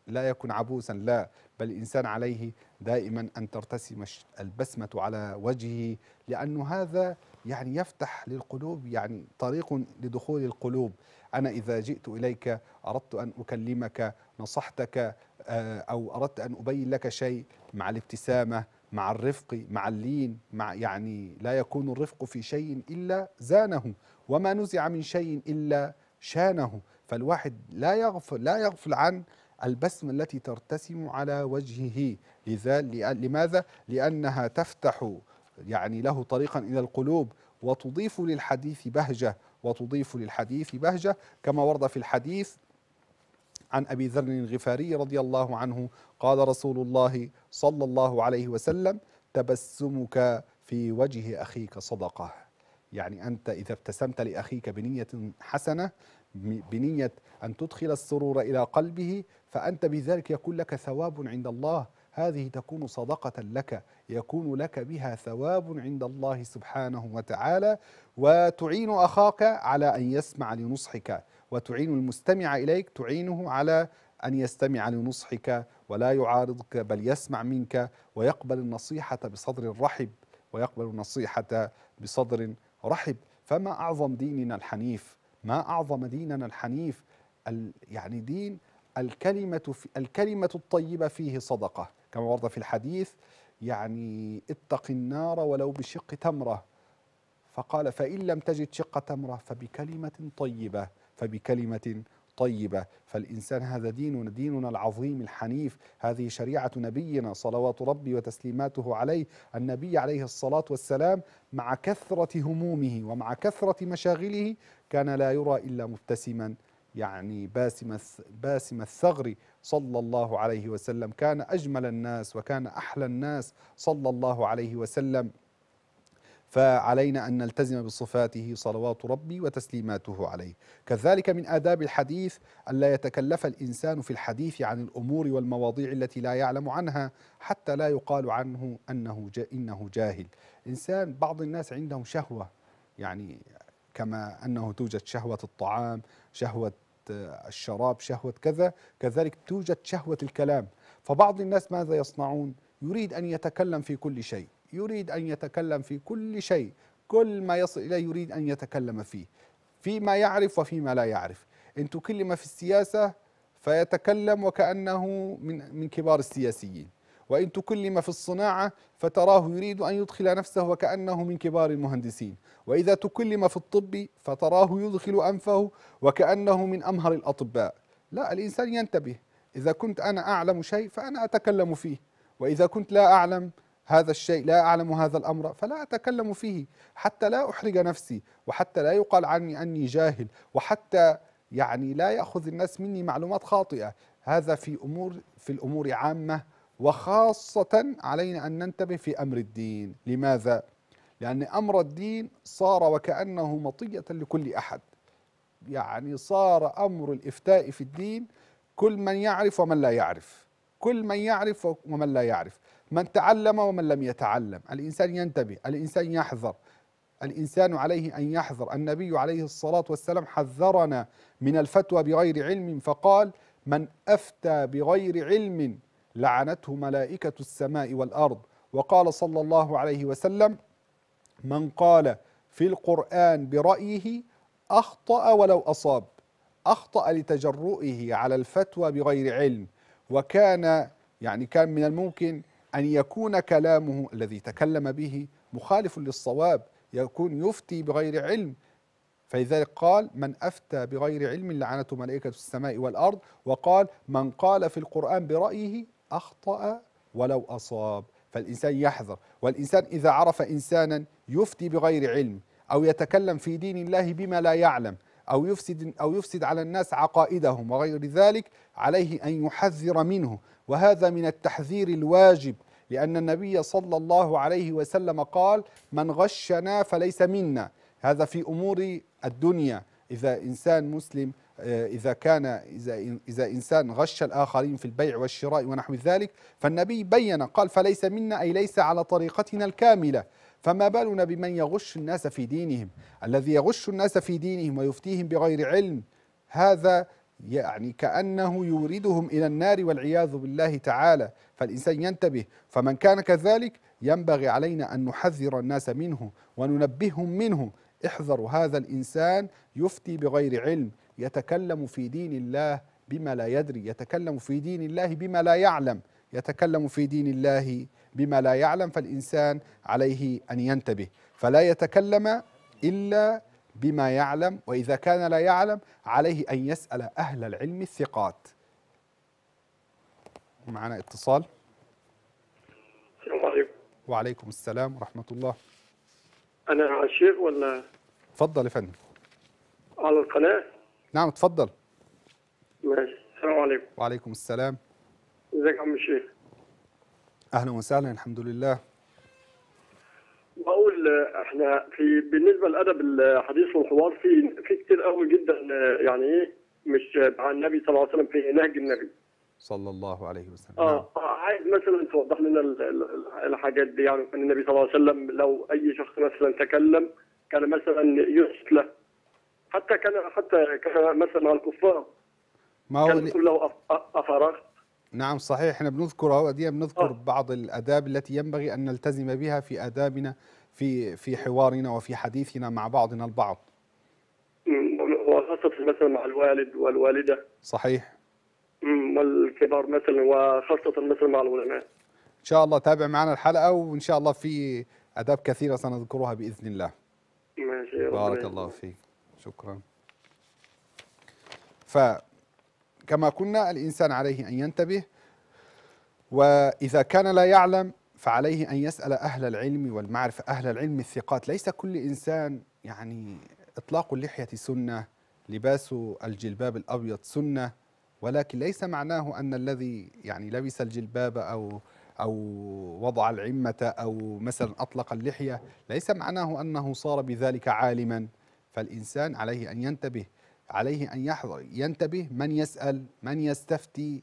لا يكن عبوسا لا بل الإنسان عليه دائما أن ترتسم البسمة على وجهه لأن هذا يعني يفتح للقلوب يعني طريق لدخول القلوب أنا إذا جئت إليك أردت أن أكلمك نصحتك آه، أو أردت أن أبين لك شيء مع الابتسامة مع الرفق مع اللين مع يعني لا يكون الرفق في شيء إلا زانه وما نزع من شيء إلا شانه فالواحد لا يغفل لا يغفل عن البسمة التي ترتسم على وجهه لماذا؟ لأنها تفتح يعني له طريقا إلى القلوب وتضيف للحديث بهجة وتضيف للحديث بهجة كما ورد في الحديث عن أبي ذر الغفاري رضي الله عنه قال رسول الله صلى الله عليه وسلم تبسمك في وجه أخيك صدقة يعني أنت إذا ابتسمت لأخيك بنية حسنة بنية أن تدخل السرور إلى قلبه فأنت بذلك يكون لك ثواب عند الله هذه تكون صدقة لك يكون لك بها ثواب عند الله سبحانه وتعالى وتعين أخاك على أن يسمع لنصحك وتعين المستمع إليك تعينه على أن يستمع لنصحك ولا يعارضك بل يسمع منك ويقبل النصيحة بصدر رحب ويقبل النصيحة بصدر رحب فما أعظم ديننا الحنيف ما أعظم ديننا الحنيف يعني دين الكلمة في الكلمة الطيبة فيه صدقة كما ورد في الحديث يعني اتق النار ولو بشق تمرة فقال فإن لم تجد شق تمرة فبكلمة طيبة فبكلمة طيبة فالإنسان هذا ديننا ديننا العظيم الحنيف هذه شريعة نبينا صلوات ربي وتسليماته عليه النبي عليه الصلاة والسلام مع كثرة همومه ومع كثرة مشاغله كان لا يرى إلا مبتسما يعني باسم باسم الثغر صلى الله عليه وسلم كان أجمل الناس وكان أحلى الناس صلى الله عليه وسلم فعلينا أن نلتزم بصفاته صلوات ربي وتسليماته عليه كذلك من آداب الحديث ألا يتكلف الإنسان في الحديث عن الأمور والمواضيع التي لا يعلم عنها حتى لا يقال عنه أنه جا إنه جاهل إنسان بعض الناس عندهم شهوة يعني كما أنه توجد شهوة الطعام شهوة الشراب شهوة كذا كذلك توجد شهوة الكلام فبعض الناس ماذا يصنعون يريد أن يتكلم في كل شيء يريد أن يتكلم في كل شيء كل ما يصل إليه يريد أن يتكلم فيه فيما يعرف وفيما لا يعرف إن تكلم في السياسة فيتكلم وكأنه من, من كبار السياسيين وإن تكلم في الصناعة فتراه يريد أن يدخل نفسه وكأنه من كبار المهندسين وإذا تكلم في الطب فتراه يدخل أنفه وكأنه من أمهر الأطباء لا الإنسان ينتبه إذا كنت أنا أعلم شيء فأنا أتكلم فيه وإذا كنت لا أعلم هذا الشيء لا أعلم هذا الأمر فلا أتكلم فيه حتى لا أحرج نفسي وحتى لا يقال عني أني جاهل وحتى يعني لا يأخذ الناس مني معلومات خاطئة هذا في أمور في الأمور عامة وخاصة علينا أن ننتبه في أمر الدين لماذا؟ لأن أمر الدين صار وكأنه مطية لكل أحد يعني صار أمر الإفتاء في الدين كل من يعرف ومن لا يعرف كل من يعرف ومن لا يعرف من تعلم ومن لم يتعلم الإنسان ينتبه الإنسان يحذر الإنسان عليه أن يحذر النبي عليه الصلاة والسلام حذرنا من الفتوى بغير علم فقال من أفتى بغير علم لعنته ملائكة السماء والأرض وقال صلى الله عليه وسلم من قال في القرآن برأيه أخطأ ولو أصاب أخطأ لتجرؤه على الفتوى بغير علم وكان يعني كان من الممكن أن يكون كلامه الذي تكلم به مخالف للصواب يكون يفتي بغير علم فلذلك قال من أفتى بغير علم لعنته ملائكة السماء والأرض وقال من قال في القرآن برأيه أخطأ ولو أصاب فالإنسان يحذر والإنسان إذا عرف إنسانا يفتي بغير علم أو يتكلم في دين الله بما لا يعلم أو يفسد أو يفسد على الناس عقائدهم وغير ذلك عليه أن يحذر منه وهذا من التحذير الواجب لأن النبي صلى الله عليه وسلم قال من غشنا فليس منا هذا في أمور الدنيا إذا إنسان مسلم آه، إذا كان إذا إذا إنسان غش الآخرين في البيع والشراء ونحو ذلك فالنبي بين قال فليس منا أي ليس على طريقتنا الكاملة فما بالنا بمن يغش الناس في دينهم الذي يغش الناس في دينهم ويفتيهم بغير علم هذا يعني كأنه يوردهم إلى النار والعياذ بالله تعالى فالإنسان ينتبه فمن كان كذلك ينبغي علينا أن نحذر الناس منه وننبههم منه احذروا هذا الإنسان يفتي بغير علم يتكلم في دين الله بما لا يدري يتكلم في دين الله بما لا يعلم يتكلم في دين الله بما لا يعلم فالإنسان عليه أن ينتبه فلا يتكلم إلا بما يعلم وإذا كان لا يعلم عليه أن يسأل أهل العلم الثقات معنا اتصال السلام عليكم وعليكم السلام ورحمة الله أنا على الشيخ ولا تفضل يا فندم على القناة نعم تفضل ماشي السلام عليكم وعليكم السلام ازيك يا عم الشيخ اهلا وسهلا الحمد لله احنا في بالنسبه للادب الحديث والحوار في في كثير قوي جدا يعني ايه مش عن النبي صلى الله عليه وسلم في نهج النبي صلى الله عليه وسلم اه, نعم. آه، عايز مثلا توضح لنا الحاجات دي يعني ان النبي صلى الله عليه وسلم لو اي شخص مثلا تكلم كان مثلا يسكت له حتى كان حتى كان مثلا على الكفار ما هو كان لو افرغت نعم صحيح احنا بنذكر اهو بنذكر آه. بعض الاداب التي ينبغي ان نلتزم بها في ادابنا في في حوارنا وفي حديثنا مع بعضنا البعض وخاصة مثلا مع الوالد والوالدة صحيح والكبار مثلا وخاصة مثلا مع العلماء إن شاء الله تابع معنا الحلقة وإن شاء الله في أداب كثيرة سنذكرها بإذن الله ماشي بارك الله فيك شكرا فكما قلنا الإنسان عليه أن ينتبه وإذا كان لا يعلم فعليه أن يسأل أهل العلم والمعرفة أهل العلم الثقات ليس كل إنسان يعني إطلاق اللحية سنة لباس الجلباب الأبيض سنة ولكن ليس معناه أن الذي يعني لبس الجلباب أو أو وضع العمة أو مثلا أطلق اللحية ليس معناه أنه صار بذلك عالما فالإنسان عليه أن ينتبه عليه أن يحضر ينتبه من يسأل من يستفتي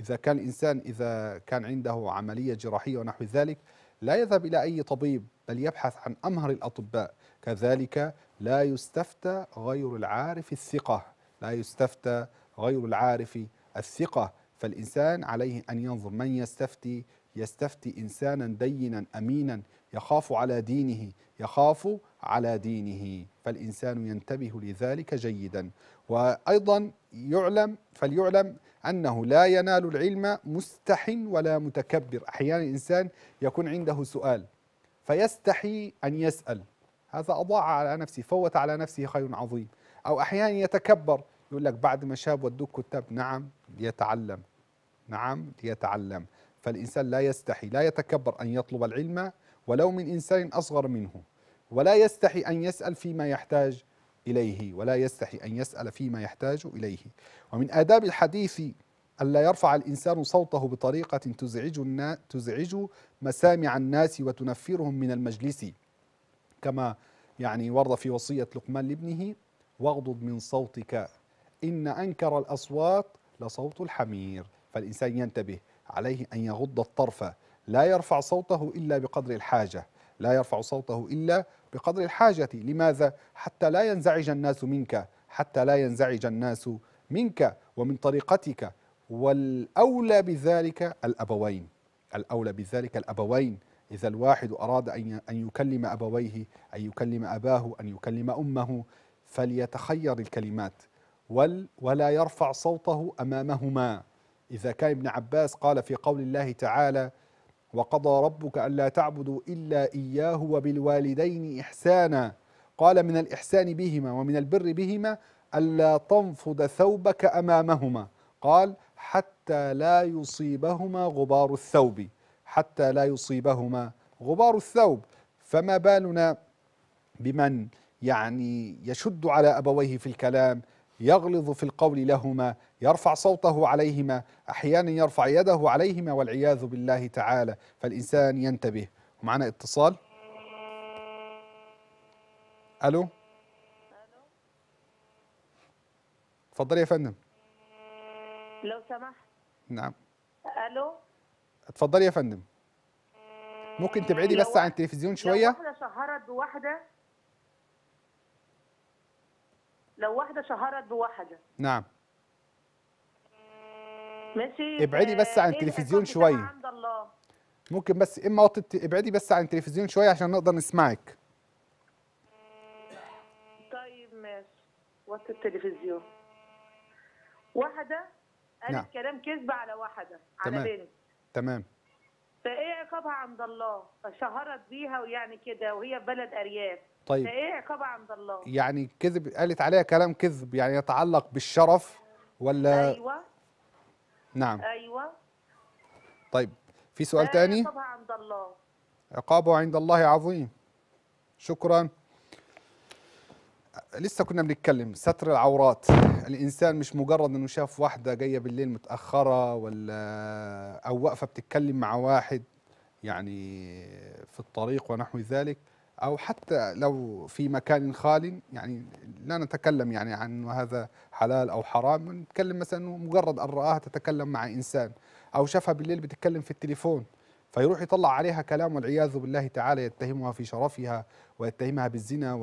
إذا كان الإنسان إذا كان عنده عملية جراحية ونحو ذلك لا يذهب إلى أي طبيب بل يبحث عن أمهر الأطباء كذلك لا يستفتى غير العارف الثقة لا يستفتى غير العارف الثقة فالإنسان عليه أن ينظر من يستفتي يستفتي إنسانا دينا أمينا يخاف على دينه يخاف على دينه فالإنسان ينتبه لذلك جيدا وأيضا يعلم فليعلم أنه لا ينال العلم مستح ولا متكبر أحيانا الإنسان يكون عنده سؤال فيستحي أن يسأل هذا أضاع على نفسه فوت على نفسه خير عظيم أو أحيانا يتكبر يقول لك بعد ما شاب ودوك كتاب نعم ليتعلم نعم ليتعلم فالإنسان لا يستحي لا يتكبر أن يطلب العلم ولو من إنسان أصغر منه ولا يستحي أن يسأل فيما يحتاج إليه ولا يستحي أن يسأل فيما يحتاج إليه ومن آداب الحديث ألا يرفع الإنسان صوته بطريقة تزعج, النا... تزعج مسامع الناس وتنفرهم من المجلس كما يعني ورد في وصية لقمان لابنه واغضض من صوتك إن أنكر الأصوات لصوت الحمير فالإنسان ينتبه عليه أن يغض الطرف لا يرفع صوته إلا بقدر الحاجة لا يرفع صوته إلا بقدر الحاجة لماذا؟ حتى لا ينزعج الناس منك حتى لا ينزعج الناس منك ومن طريقتك والأولى بذلك الأبوين الأولى بذلك الأبوين إذا الواحد أراد أن يكلم أبويه أن يكلم أباه أن يكلم أمه فليتخير الكلمات ول ولا يرفع صوته أمامهما إذا كان ابن عباس قال في قول الله تعالى وقضى ربك ألا تعبدوا إلا إياه وبالوالدين إحسانا قال من الإحسان بهما ومن البر بهما ألا تنفض ثوبك أمامهما قال حتى لا يصيبهما غبار الثوب حتى لا يصيبهما غبار الثوب فما بالنا بمن يعني يشد على ابويه في الكلام يغلظ في القول لهما يرفع صوته عليهما احيانا يرفع يده عليهما والعياذ بالله تعالى فالانسان ينتبه معنا اتصال الو تفضل يا فندم لو سمحت نعم الو اتفضلي يا فندم ممكن تبعدي بس عن التلفزيون شويه لو واحده شهرت بواحده لو واحده شهرت بواحده نعم ماشي ابعدي بس عن إيه التلفزيون شويه عند الله ممكن بس اما وطت ابعدي بس عن التلفزيون شويه عشان نقدر نسمعك طيب ماشي وطي التلفزيون واحده قالت نعم. كلام كذب على واحده على تمام. بنت تمام فايه عقابها عند الله فشهرت بيها ويعني كده وهي في بلد ارياف طيب فايه عقابها عند الله يعني كذب قالت عليها كلام كذب يعني يتعلق بالشرف ولا ايوه نعم ايوه طيب في سؤال تاني عقابها عند الله عقابه عند الله عظيم شكرا لسه كنا بنتكلم ستر العورات الانسان مش مجرد انه شاف واحده جايه بالليل متاخره ولا او واقفه بتتكلم مع واحد يعني في الطريق ونحو ذلك او حتى لو في مكان خال يعني لا نتكلم يعني عن هذا حلال او حرام نتكلم مثلا انه مجرد ان راها تتكلم مع انسان او شافها بالليل بتتكلم في التليفون فيروح يطلع عليها كلام والعياذ بالله تعالى يتهمها في شرفها ويتهمها بالزنا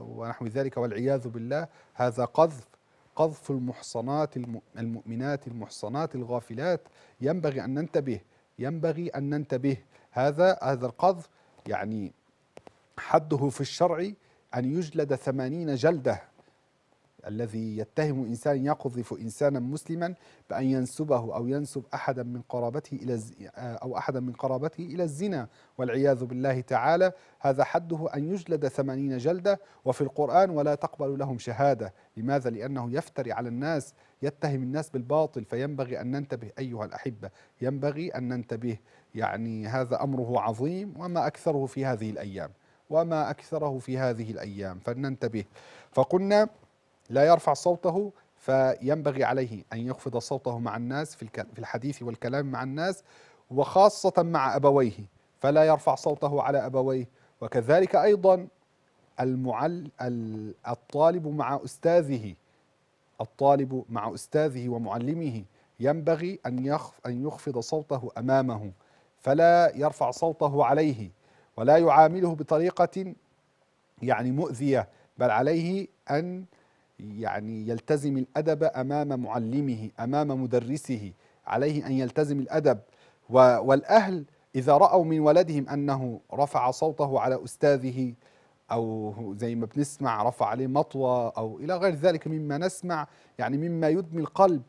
ونحو ذلك والعياذ بالله هذا قذف قذف المحصنات المؤمنات المحصنات الغافلات ينبغي ان ننتبه ينبغي ان ننتبه هذا هذا القذف يعني حده في الشرع أن يجلد ثمانين جلدة الذي يتهم إنسان يقذف إنسانا مسلما بأن ينسبه أو ينسب أحدا من قرابته إلى آه، أو أحدا من قرابته إلى الزنا والعياذ بالله تعالى هذا حده أن يجلد ثمانين جلدة وفي القرآن ولا تقبل لهم شهادة لماذا؟ لأنه يفتري على الناس يتهم الناس بالباطل فينبغي أن ننتبه أيها الأحبة ينبغي أن ننتبه يعني هذا أمره عظيم وما أكثره في هذه الأيام وما أكثره في هذه الأيام فلننتبه فقلنا لا يرفع صوته فينبغي عليه أن يخفض صوته مع الناس في الحديث والكلام مع الناس وخاصة مع أبويه فلا يرفع صوته على أبويه وكذلك أيضا المعل الطالب مع أستاذه الطالب مع أستاذه ومعلمه ينبغي أن, يخف أن يخفض صوته أمامه فلا يرفع صوته عليه ولا يعامله بطريقة يعني مؤذية بل عليه أن يعني يلتزم الأدب أمام معلمه أمام مدرسه عليه أن يلتزم الأدب والأهل إذا رأوا من ولدهم أنه رفع صوته على أستاذه أو زي ما بنسمع رفع عليه مطوى أو إلى غير ذلك مما نسمع يعني مما يدمي القلب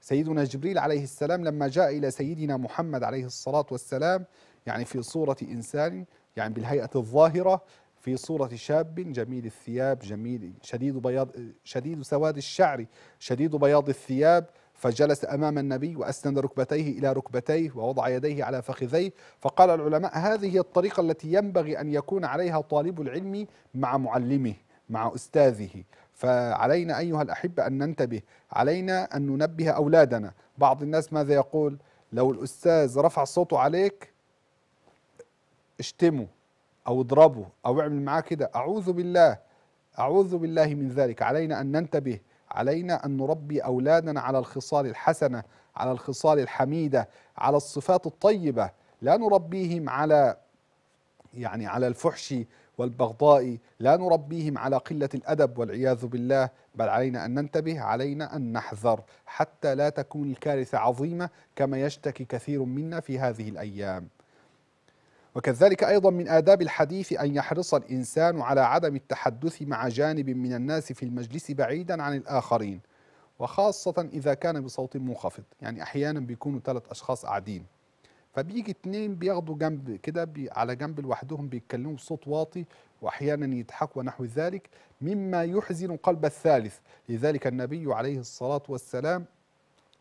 سيدنا جبريل عليه السلام لما جاء إلى سيدنا محمد عليه الصلاة والسلام يعني في صورة إنسان يعني بالهيئة الظاهرة في صورة شاب جميل الثياب جميل شديد بياض شديد سواد الشعر شديد بياض الثياب فجلس أمام النبي وأسند ركبتيه إلى ركبتيه ووضع يديه على فخذيه فقال العلماء هذه هي الطريقة التي ينبغي أن يكون عليها طالب العلم مع معلمه مع أستاذه فعلينا أيها الأحبة أن ننتبه علينا أن ننبه أولادنا بعض الناس ماذا يقول لو الأستاذ رفع صوته عليك اشتمه او اضربه او اعمل معاه كده اعوذ بالله اعوذ بالله من ذلك علينا ان ننتبه علينا ان نربي اولادنا على الخصال الحسنه على الخصال الحميده على الصفات الطيبه لا نربيهم على يعني على الفحش والبغضاء لا نربيهم على قلة الأدب والعياذ بالله بل علينا أن ننتبه علينا أن نحذر حتى لا تكون الكارثة عظيمة كما يشتكي كثير منا في هذه الأيام وكذلك أيضا من آداب الحديث أن يحرص الإنسان على عدم التحدث مع جانب من الناس في المجلس بعيدا عن الآخرين وخاصة إذا كان بصوت منخفض يعني أحيانا بيكونوا ثلاث أشخاص قاعدين فبيجي اثنين بياخدوا جنب كده على جنب لوحدهم بيتكلموا بصوت واطي واحيانا يضحكوا ونحو ذلك مما يحزن قلب الثالث لذلك النبي عليه الصلاه والسلام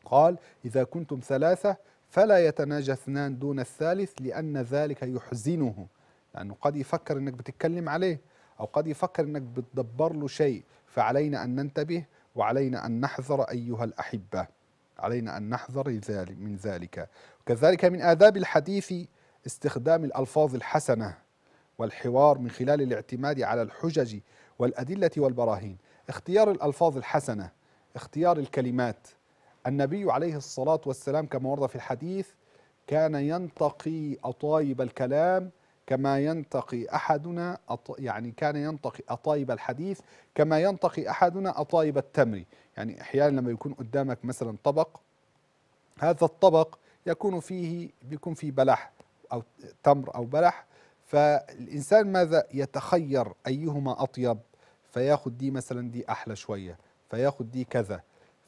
قال اذا كنتم ثلاثه فلا يتناجى اثنان دون الثالث لأن ذلك يحزنه لأنه يعني قد يفكر أنك بتتكلم عليه أو قد يفكر أنك بتدبر له شيء فعلينا أن ننتبه وعلينا أن نحذر أيها الأحبة علينا أن نحذر من ذلك كذلك من آداب الحديث استخدام الألفاظ الحسنة والحوار من خلال الاعتماد على الحجج والأدلة والبراهين اختيار الألفاظ الحسنة اختيار الكلمات النبي عليه الصلاة والسلام كما ورد في الحديث كان ينتقي أطايب الكلام كما ينتقي أحدنا أط... يعني كان ينتقي أطايب الحديث كما ينتقي أحدنا أطايب التمر يعني أحيانا لما يكون قدامك مثلا طبق هذا الطبق يكون فيه بيكون فيه بلح أو تمر أو بلح فالإنسان ماذا يتخير أيهما أطيب فياخذ دي مثلا دي أحلى شوية فياخذ دي كذا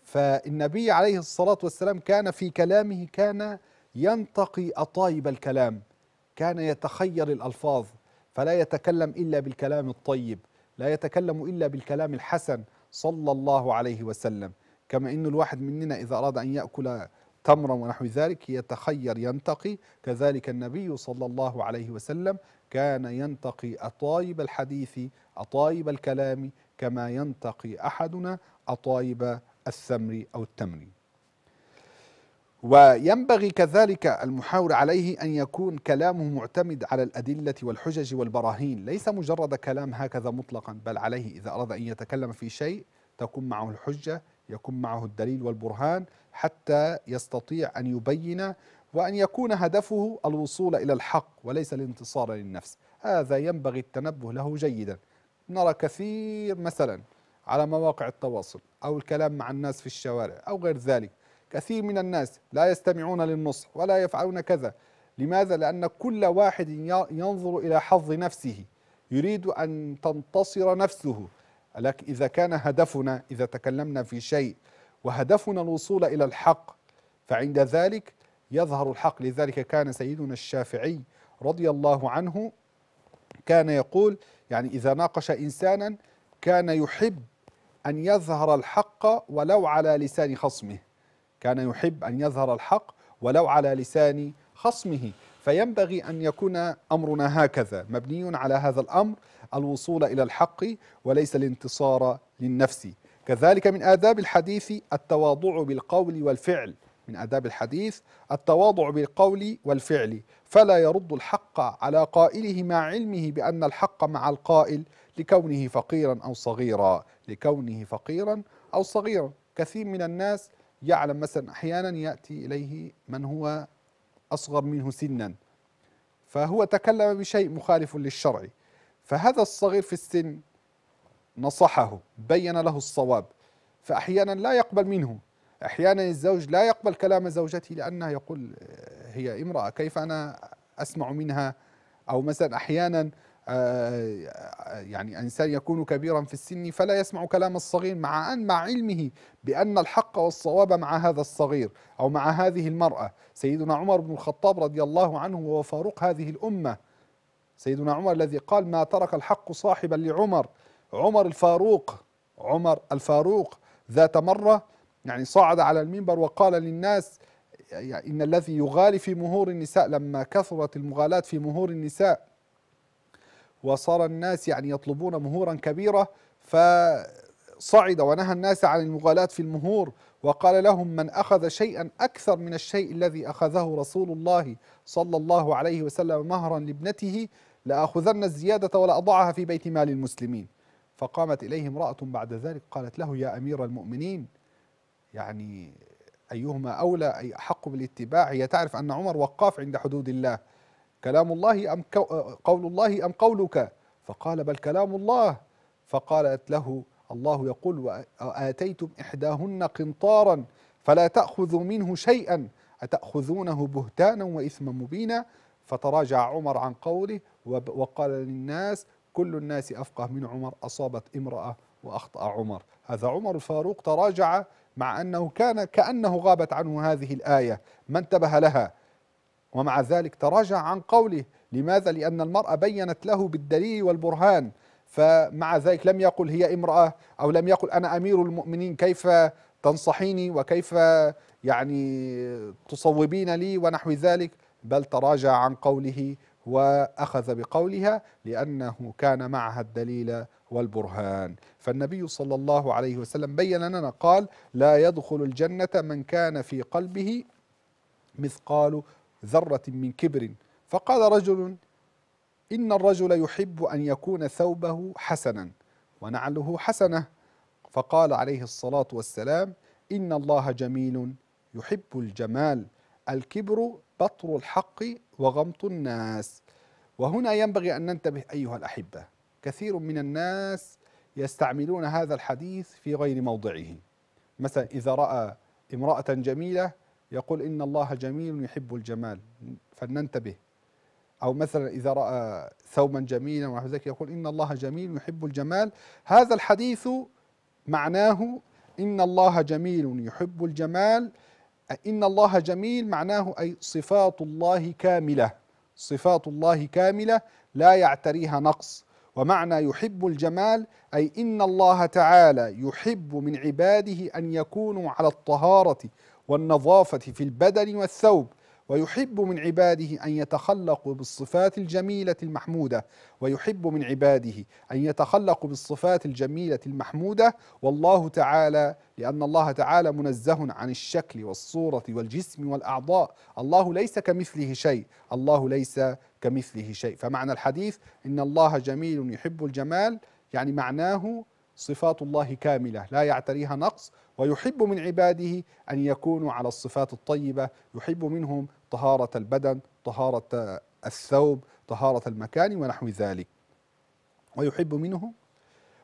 فالنبي عليه الصلاة والسلام كان في كلامه كان ينتقي أطايب الكلام كان يتخير الألفاظ فلا يتكلم إلا بالكلام الطيب لا يتكلم إلا بالكلام الحسن صلى الله عليه وسلم كما أن الواحد مننا إذا أراد أن يأكل تمرا ونحو ذلك يتخير ينتقي كذلك النبي صلى الله عليه وسلم كان ينتقي أطايب الحديث أطايب الكلام كما ينتقي أحدنا أطايب الثمر أو التمري وينبغي كذلك المحاور عليه أن يكون كلامه معتمد على الأدلة والحجج والبراهين ليس مجرد كلام هكذا مطلقا بل عليه إذا أراد أن يتكلم في شيء تكون معه الحجة يكون معه الدليل والبرهان حتى يستطيع أن يبين وأن يكون هدفه الوصول إلى الحق وليس الانتصار للنفس هذا ينبغي التنبه له جيدا نرى كثير مثلا على مواقع التواصل أو الكلام مع الناس في الشوارع أو غير ذلك كثير من الناس لا يستمعون للنصح ولا يفعلون كذا لماذا؟ لأن كل واحد ينظر إلى حظ نفسه يريد أن تنتصر نفسه لكن إذا كان هدفنا إذا تكلمنا في شيء وهدفنا الوصول إلى الحق فعند ذلك يظهر الحق لذلك كان سيدنا الشافعي رضي الله عنه كان يقول يعني إذا ناقش إنسانا كان يحب أن يظهر الحق ولو على لسان خصمه كان يحب أن يظهر الحق ولو على لسان خصمه فينبغي أن يكون أمرنا هكذا مبني على هذا الأمر الوصول إلى الحق وليس الانتصار للنفس كذلك من آداب الحديث التواضع بالقول والفعل من آداب الحديث التواضع بالقول والفعل فلا يرد الحق على قائله مع علمه بأن الحق مع القائل لكونه فقيرا أو صغيرا لكونه فقيرا أو صغيرا كثير من الناس يعلم مثلا أحيانا يأتي إليه من هو أصغر منه سنا فهو تكلم بشيء مخالف للشرع فهذا الصغير في السن نصحه بين له الصواب فأحيانا لا يقبل منه أحيانا الزوج لا يقبل كلام زوجته لأنها يقول هي امرأة كيف أنا أسمع منها أو مثلا أحيانا آه، يعني إنسان يكون كبيرا في السن فلا يسمع كلام الصغير مع أن مع علمه بأن الحق والصواب مع هذا الصغير أو مع هذه المرأة سيدنا عمر بن الخطاب رضي الله عنه وهو فاروق هذه الأمة سيدنا عمر الذي قال ما ترك الحق صاحبا لعمر عمر الفاروق عمر الفاروق ذات مرة يعني صعد على المنبر وقال للناس إن الذي يغالي في مهور النساء لما كثرت المغالاة في مهور النساء وصار الناس يعني يطلبون مهورا كبيرة فصعد ونهى الناس عن المغالاة في المهور وقال لهم من أخذ شيئا أكثر من الشيء الذي أخذه رسول الله صلى الله عليه وسلم مهرا لابنته لأخذن الزيادة ولأضعها في بيت مال المسلمين فقامت إليه امرأة بعد ذلك قالت له يا أمير المؤمنين يعني أيهما أولى أي أحق بالاتباع هي تعرف أن عمر وقاف عند حدود الله كلام الله أم أه، قول الله أم قولك فقال بل كلام الله فقالت له الله يقول وآتيتم إحداهن قنطارا فلا تأخذوا منه شيئا أتأخذونه بهتانا وإثما مبينا فتراجع عمر عن قوله وقال للناس كل الناس أفقه من عمر أصابت امرأة وأخطأ عمر هذا عمر الفاروق تراجع مع أنه كان كأنه غابت عنه هذه الآية ما انتبه لها ومع ذلك تراجع عن قوله لماذا؟ لأن المرأة بينت له بالدليل والبرهان فمع ذلك لم يقل هي امرأة أو لم يقل أنا أمير المؤمنين كيف تنصحيني وكيف يعني تصوبين لي ونحو ذلك بل تراجع عن قوله واخذ بقولها لانه كان معها الدليل والبرهان فالنبي صلى الله عليه وسلم بين لنا قال لا يدخل الجنه من كان في قلبه مثقال ذرة من كبر فقال رجل إن الرجل يحب أن يكون ثوبه حسنا ونعله حسنة فقال عليه الصلاة والسلام إن الله جميل يحب الجمال الكبر بطر الحق وغمط الناس وهنا ينبغي أن ننتبه أيها الأحبة كثير من الناس يستعملون هذا الحديث في غير موضعه مثلا إذا رأى امرأة جميلة يقول إن الله جميل يحب الجمال فلننتبه أو مثلا إذا رأى ثوبا جميلا ونحو ذلك يقول إن الله جميل يحب الجمال هذا الحديث معناه إن الله جميل يحب الجمال إن الله جميل معناه أي صفات الله كاملة صفات الله كاملة لا يعتريها نقص ومعنى يحب الجمال أي إن الله تعالى يحب من عباده أن يكونوا على الطهارة والنظافة في البدن والثوب ويحب من عباده أن يتخلقوا بالصفات الجميلة المحمودة ويحب من عباده أن يتخلقوا بالصفات الجميلة المحمودة والله تعالى لأن الله تعالى منزه عن الشكل والصورة والجسم والأعضاء الله ليس كمثله شيء الله ليس كمثله شيء فمعنى الحديث إن الله جميل يحب الجمال يعني معناه صفات الله كاملة لا يعتريها نقص ويحب من عباده أن يكونوا على الصفات الطيبة يحب منهم طهارة البدن طهارة الثوب طهارة المكان ونحو ذلك ويحب منهم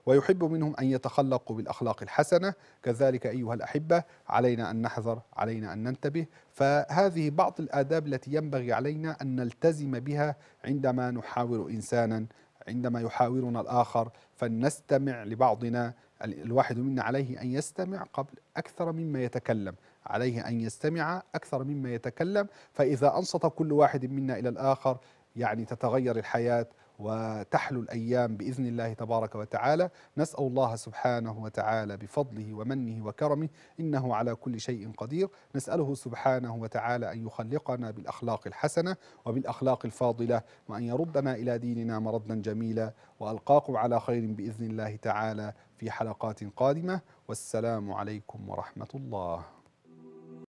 ويحب منهم أن يتخلقوا بالأخلاق الحسنة كذلك أيها الأحبة علينا أن نحذر علينا أن ننتبه فهذه بعض الآداب التي ينبغي علينا أن نلتزم بها عندما نحاور إنسانا عندما يحاورنا الآخر فلنستمع لبعضنا الواحد منا عليه أن يستمع قبل أكثر مما يتكلم عليه أن يستمع أكثر مما يتكلم فإذا أنصت كل واحد منا إلى الآخر يعني تتغير الحياة وتحلو الأيام بإذن الله تبارك وتعالى نسأل الله سبحانه وتعالى بفضله ومنه وكرمه إنه على كل شيء قدير نسأله سبحانه وتعالى أن يخلقنا بالأخلاق الحسنة وبالأخلاق الفاضلة وأن يردنا إلى ديننا مردا جميلا وألقاكم على خير بإذن الله تعالى في حلقات قادمة والسلام عليكم ورحمة الله